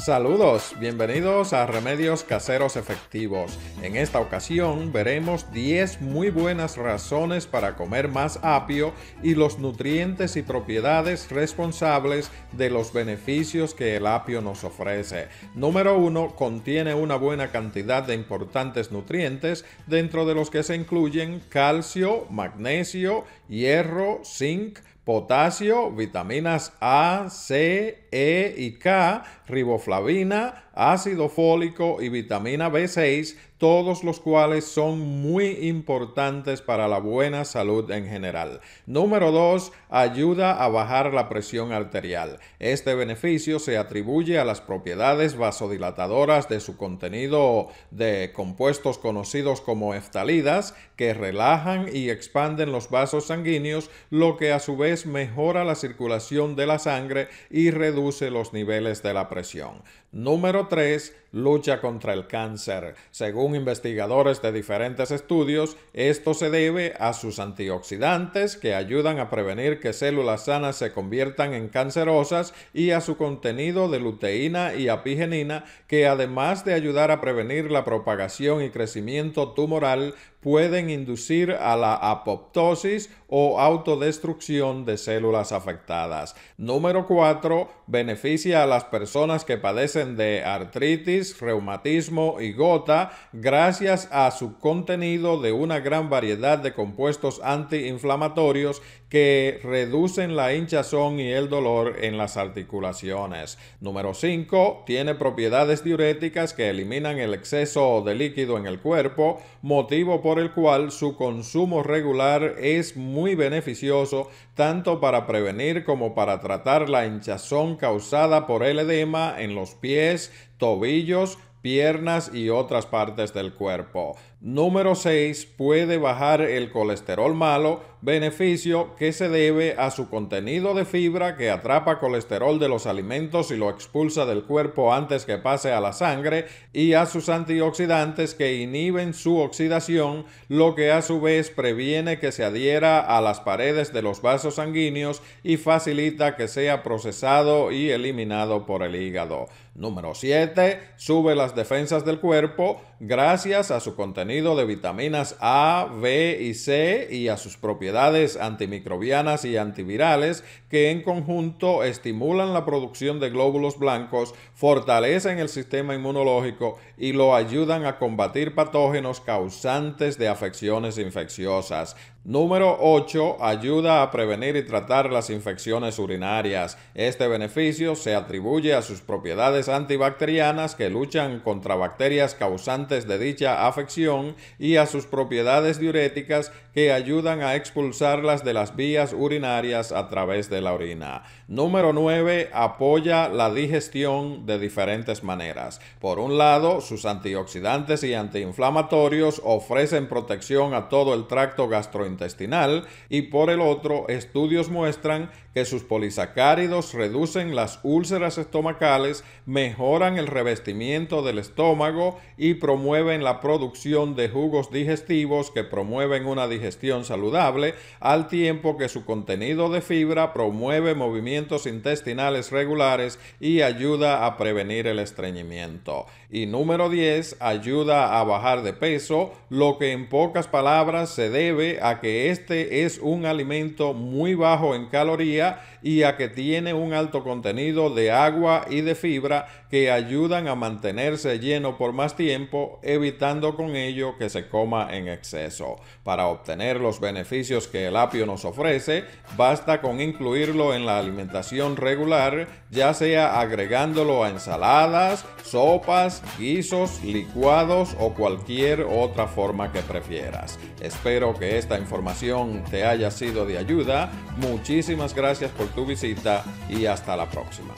Saludos, bienvenidos a Remedios Caseros Efectivos. En esta ocasión veremos 10 muy buenas razones para comer más apio y los nutrientes y propiedades responsables de los beneficios que el apio nos ofrece. Número 1. Contiene una buena cantidad de importantes nutrientes, dentro de los que se incluyen calcio, magnesio, hierro, zinc, potasio, vitaminas A, C, E y K, riboflavina, ácido fólico y vitamina B6 todos los cuales son muy importantes para la buena salud en general. Número 2. Ayuda a bajar la presión arterial. Este beneficio se atribuye a las propiedades vasodilatadoras de su contenido de compuestos conocidos como eftalidas, que relajan y expanden los vasos sanguíneos, lo que a su vez mejora la circulación de la sangre y reduce los niveles de la presión. Número 3. Lucha contra el cáncer. Según investigadores de diferentes estudios, esto se debe a sus antioxidantes que ayudan a prevenir que células sanas se conviertan en cancerosas y a su contenido de luteína y apigenina que además de ayudar a prevenir la propagación y crecimiento tumoral, pueden inducir a la apoptosis o autodestrucción de células afectadas. Número 4. Beneficia a las personas que padecen de artritis, reumatismo y gota gracias a su contenido de una gran variedad de compuestos antiinflamatorios que reducen la hinchazón y el dolor en las articulaciones. Número 5. Tiene propiedades diuréticas que eliminan el exceso de líquido en el cuerpo, motivo por el cual su consumo regular es muy beneficioso tanto para prevenir como para tratar la hinchazón causada por el edema en los pies, tobillos, piernas y otras partes del cuerpo. Número 6. Puede bajar el colesterol malo, beneficio que se debe a su contenido de fibra que atrapa colesterol de los alimentos y lo expulsa del cuerpo antes que pase a la sangre y a sus antioxidantes que inhiben su oxidación, lo que a su vez previene que se adhiera a las paredes de los vasos sanguíneos y facilita que sea procesado y eliminado por el hígado. Número 7. Sube las defensas del cuerpo gracias a su contenido de vitaminas A, B y C y a sus propiedades antimicrobianas y antivirales que en conjunto estimulan la producción de glóbulos blancos, fortalecen el sistema inmunológico y lo ayudan a combatir patógenos causantes de afecciones infecciosas. Número 8. Ayuda a prevenir y tratar las infecciones urinarias. Este beneficio se atribuye a sus propiedades antibacterianas que luchan contra bacterias causantes de dicha afección y a sus propiedades diuréticas que ayudan a expulsarlas de las vías urinarias a través de la orina. Número 9. Apoya la digestión de diferentes maneras. Por un lado, sus antioxidantes y antiinflamatorios ofrecen protección a todo el tracto gastrointestinal intestinal y por el otro, estudios muestran que sus polisacáridos reducen las úlceras estomacales, mejoran el revestimiento del estómago y promueven la producción de jugos digestivos que promueven una digestión saludable, al tiempo que su contenido de fibra promueve movimientos intestinales regulares y ayuda a prevenir el estreñimiento. Y número 10, ayuda a bajar de peso, lo que en pocas palabras se debe a que este es un alimento muy bajo en caloría y a que tiene un alto contenido de agua y de fibra que ayudan a mantenerse lleno por más tiempo, evitando con ello que se coma en exceso. Para obtener los beneficios que el apio nos ofrece, basta con incluirlo en la alimentación regular, ya sea agregándolo a ensaladas, sopas, guisos, licuados o cualquier otra forma que prefieras. Espero que esta información te haya sido de ayuda. Muchísimas gracias por tu visita y hasta la próxima.